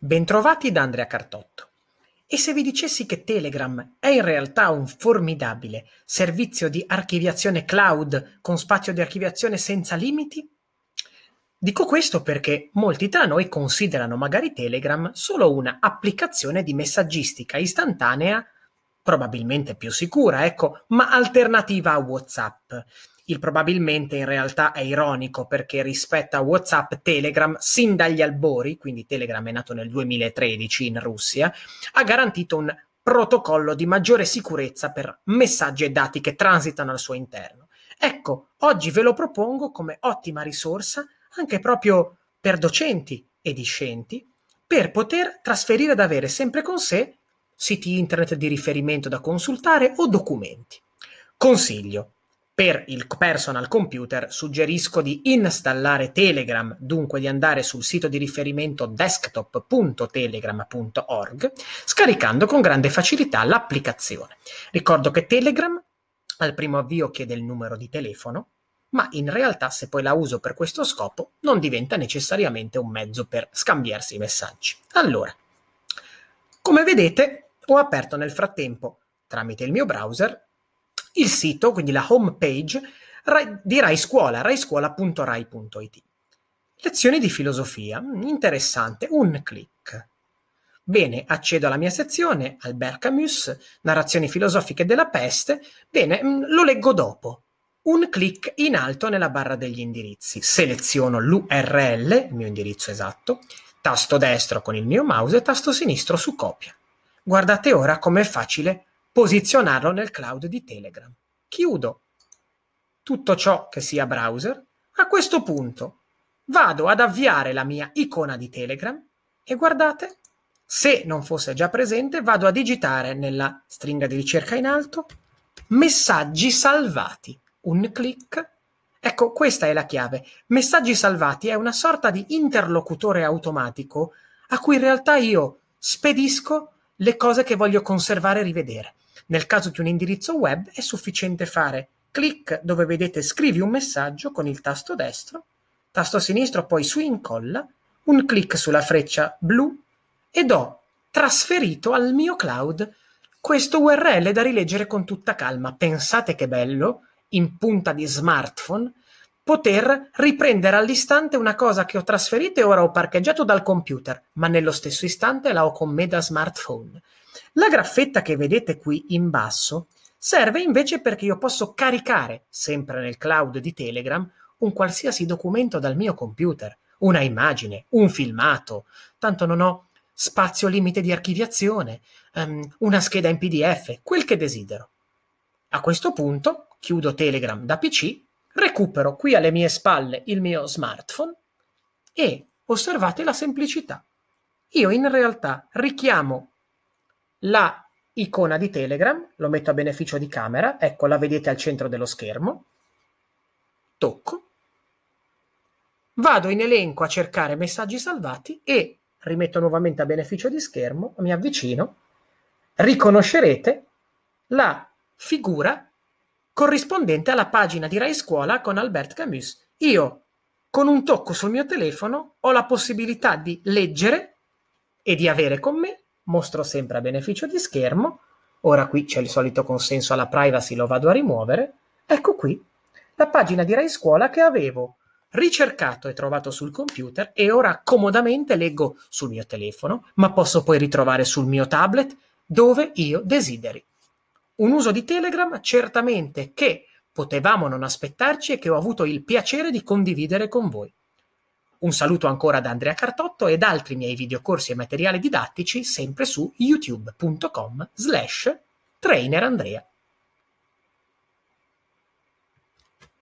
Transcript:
Bentrovati da Andrea Cartotto. E se vi dicessi che Telegram è in realtà un formidabile servizio di archiviazione cloud con spazio di archiviazione senza limiti? Dico questo perché molti tra noi considerano magari Telegram solo una applicazione di messaggistica istantanea, probabilmente più sicura, ecco, ma alternativa a WhatsApp il probabilmente in realtà è ironico perché rispetto a WhatsApp, Telegram, sin dagli albori, quindi Telegram è nato nel 2013 in Russia, ha garantito un protocollo di maggiore sicurezza per messaggi e dati che transitano al suo interno. Ecco, oggi ve lo propongo come ottima risorsa anche proprio per docenti e discenti per poter trasferire ed avere sempre con sé siti internet di riferimento da consultare o documenti. Consiglio, per il personal computer suggerisco di installare Telegram, dunque di andare sul sito di riferimento desktop.telegram.org, scaricando con grande facilità l'applicazione. Ricordo che Telegram al primo avvio chiede il numero di telefono, ma in realtà se poi la uso per questo scopo non diventa necessariamente un mezzo per scambiarsi i messaggi. Allora, come vedete ho aperto nel frattempo tramite il mio browser il sito, quindi la home page di Rai Scuola, raiscuola.rai.it. Lezioni di filosofia, mm, interessante, un clic. Bene, accedo alla mia sezione, Albert Camus, narrazioni filosofiche della peste. Bene, mm, lo leggo dopo. Un clic in alto nella barra degli indirizzi. Seleziono l'URL, il mio indirizzo esatto, tasto destro con il mio mouse e tasto sinistro su copia. Guardate ora com'è facile posizionarlo nel cloud di Telegram. Chiudo tutto ciò che sia browser. A questo punto vado ad avviare la mia icona di Telegram e guardate, se non fosse già presente, vado a digitare nella stringa di ricerca in alto messaggi salvati. Un clic. Ecco, questa è la chiave. Messaggi salvati è una sorta di interlocutore automatico a cui in realtà io spedisco le cose che voglio conservare e rivedere. Nel caso di un indirizzo web è sufficiente fare clic dove vedete scrivi un messaggio con il tasto destro, tasto sinistro poi su incolla, un clic sulla freccia blu ed ho trasferito al mio cloud questo URL da rileggere con tutta calma. Pensate che bello, in punta di smartphone, poter riprendere all'istante una cosa che ho trasferito e ora ho parcheggiato dal computer, ma nello stesso istante la ho con me da smartphone. La graffetta che vedete qui in basso serve invece perché io posso caricare, sempre nel cloud di Telegram, un qualsiasi documento dal mio computer, una immagine, un filmato, tanto non ho spazio limite di archiviazione, um, una scheda in PDF, quel che desidero. A questo punto chiudo Telegram da PC recupero qui alle mie spalle il mio smartphone e osservate la semplicità. Io in realtà richiamo la icona di Telegram, lo metto a beneficio di camera, ecco la vedete al centro dello schermo, tocco, vado in elenco a cercare messaggi salvati e rimetto nuovamente a beneficio di schermo, mi avvicino, riconoscerete la figura corrispondente alla pagina di Rai Scuola con Albert Camus. Io, con un tocco sul mio telefono, ho la possibilità di leggere e di avere con me, mostro sempre a beneficio di schermo, ora qui c'è il solito consenso alla privacy, lo vado a rimuovere, ecco qui la pagina di Rai Scuola che avevo ricercato e trovato sul computer e ora comodamente leggo sul mio telefono, ma posso poi ritrovare sul mio tablet dove io desideri un uso di Telegram certamente che potevamo non aspettarci e che ho avuto il piacere di condividere con voi. Un saluto ancora da Andrea Cartotto ed altri miei videocorsi e materiali didattici sempre su youtube.com slash trainerandrea.